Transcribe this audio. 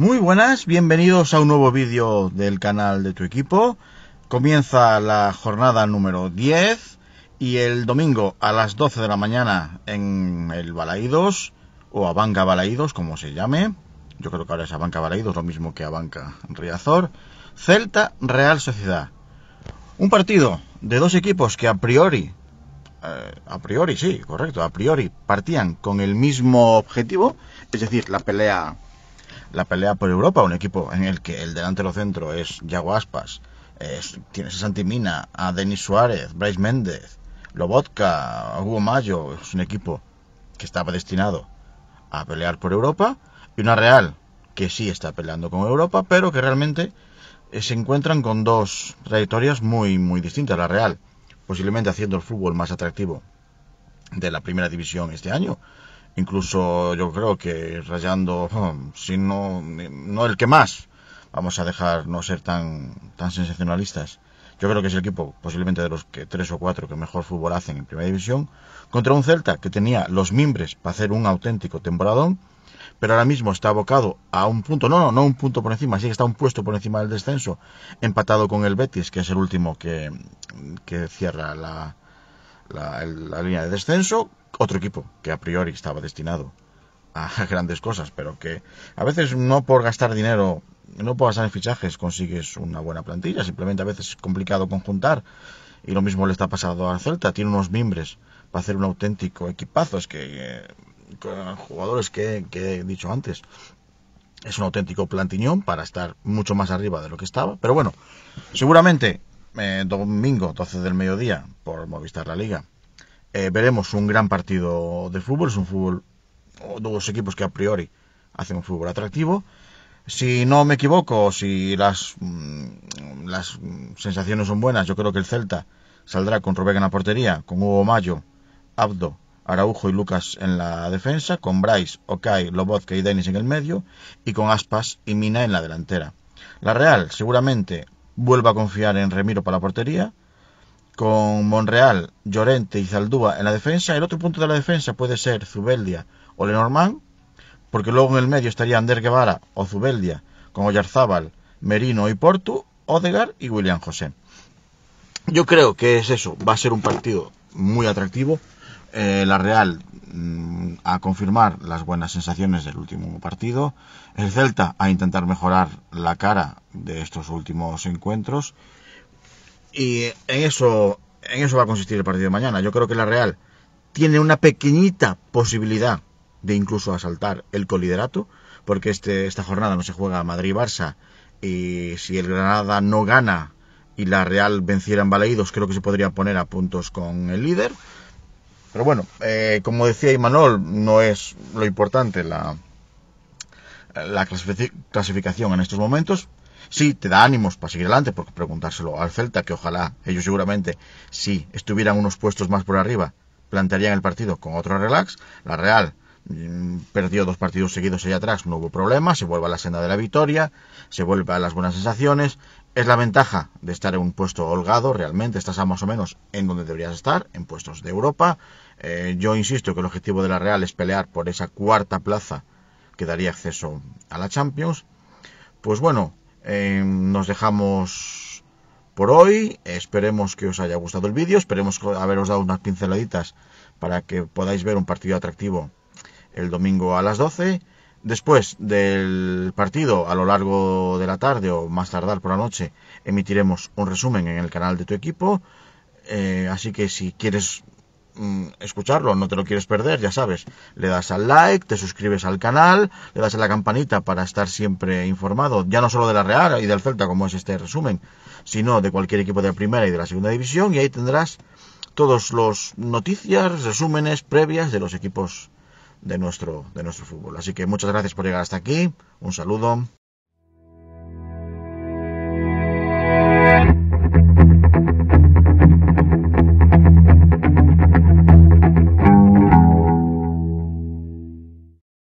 Muy buenas, bienvenidos a un nuevo vídeo del canal de tu equipo. Comienza la jornada número 10 y el domingo a las 12 de la mañana en el Balaídos o Banca Balaídos, como se llame. Yo creo que ahora es banca Balaídos, lo mismo que Abanca Riazor. Celta Real Sociedad. Un partido de dos equipos que a priori, eh, a priori sí, correcto, a priori partían con el mismo objetivo, es decir, la pelea la pelea por Europa, un equipo en el que el delantero centro es Yago Aspas, es, tienes a Mina, a Denis Suárez, Bryce Méndez, Lobotka, a Hugo Mayo, es un equipo que estaba destinado a pelear por Europa, y una Real que sí está peleando con Europa, pero que realmente eh, se encuentran con dos trayectorias muy, muy distintas. La Real, posiblemente haciendo el fútbol más atractivo de la primera división este año, incluso yo creo que rayando, hmm, si no, no el que más, vamos a dejar no ser tan, tan sensacionalistas. Yo creo que es el equipo posiblemente de los que tres o cuatro que mejor fútbol hacen en Primera División, contra un Celta que tenía los mimbres para hacer un auténtico temporadón, pero ahora mismo está abocado a un punto, no, no, no un punto por encima, ...así que está un puesto por encima del descenso, empatado con el Betis, que es el último que, que cierra la, la línea de descenso, otro equipo que a priori estaba destinado a grandes cosas, pero que a veces no por gastar dinero, no por gastar en fichajes consigues una buena plantilla, simplemente a veces es complicado conjuntar. Y lo mismo le está pasando a Celta, tiene unos mimbres para hacer un auténtico equipazo, es que eh, con jugadores que, he dicho antes, es un auténtico plantiñón para estar mucho más arriba de lo que estaba. Pero bueno, seguramente eh, domingo 12 del mediodía por Movistar La Liga eh, veremos un gran partido de fútbol, es un fútbol, dos equipos que a priori hacen un fútbol atractivo. Si no me equivoco, si las, mm, las sensaciones son buenas, yo creo que el Celta saldrá con Rubén en la portería, con Hugo Mayo, Abdo, Araujo y Lucas en la defensa, con Bryce, Okai, Lobotka y Denis en el medio, y con Aspas y Mina en la delantera. La Real seguramente vuelva a confiar en Remiro para la portería, con Monreal, Llorente y Zaldúa en la defensa. El otro punto de la defensa puede ser Zubeldia o Lenormand, porque luego en el medio estaría Ander Guevara o Zubeldia con Oyarzábal, Merino y Portu, Odegar y William José. Yo creo que es eso, va a ser un partido muy atractivo. Eh, la Real mm, a confirmar las buenas sensaciones del último partido. El Celta a intentar mejorar la cara de estos últimos encuentros. Y en eso, en eso va a consistir el partido de mañana. Yo creo que la Real tiene una pequeñita posibilidad de incluso asaltar el coliderato, porque este, esta jornada no se juega Madrid-Barça y si el Granada no gana y la Real venciera en Baleidos creo que se podría poner a puntos con el líder. Pero bueno, eh, como decía Imanol, no es lo importante la, la clasificación en estos momentos sí te da ánimos para seguir adelante, porque preguntárselo al Celta, que ojalá ellos seguramente, si estuvieran unos puestos más por arriba, plantearían el partido con otro relax. La Real mm, perdió dos partidos seguidos allá atrás, no hubo problema, se vuelve a la senda de la victoria, se vuelve a las buenas sensaciones. Es la ventaja de estar en un puesto holgado, realmente estás más o menos en donde deberías estar, en puestos de Europa. Eh, yo insisto que el objetivo de la Real es pelear por esa cuarta plaza que daría acceso a la Champions. Pues bueno, Em, nos dejamos por hoy. Esperemos que os haya gustado el vídeo. Esperemos haberos dado unas pinceladitas para que podáis ver un partido atractivo el domingo a las 12. Después del partido, a lo largo de la tarde o más tardar por la noche, emitiremos un resumen en el canal de tu equipo. Eh, así que si quieres Mm, escucharlo, no te lo quieres perder, ya sabes. Le das al like, te suscribes al canal, le das a la campanita para estar siempre informado, ya no solo de la Real y del Celta, como es este resumen, sino de cualquier equipo de la primera y de la segunda división, y ahí tendrás todos los noticias, resúmenes previas de los equipos de nuestro, de nuestro fútbol. Así que muchas gracias por llegar hasta aquí, un saludo.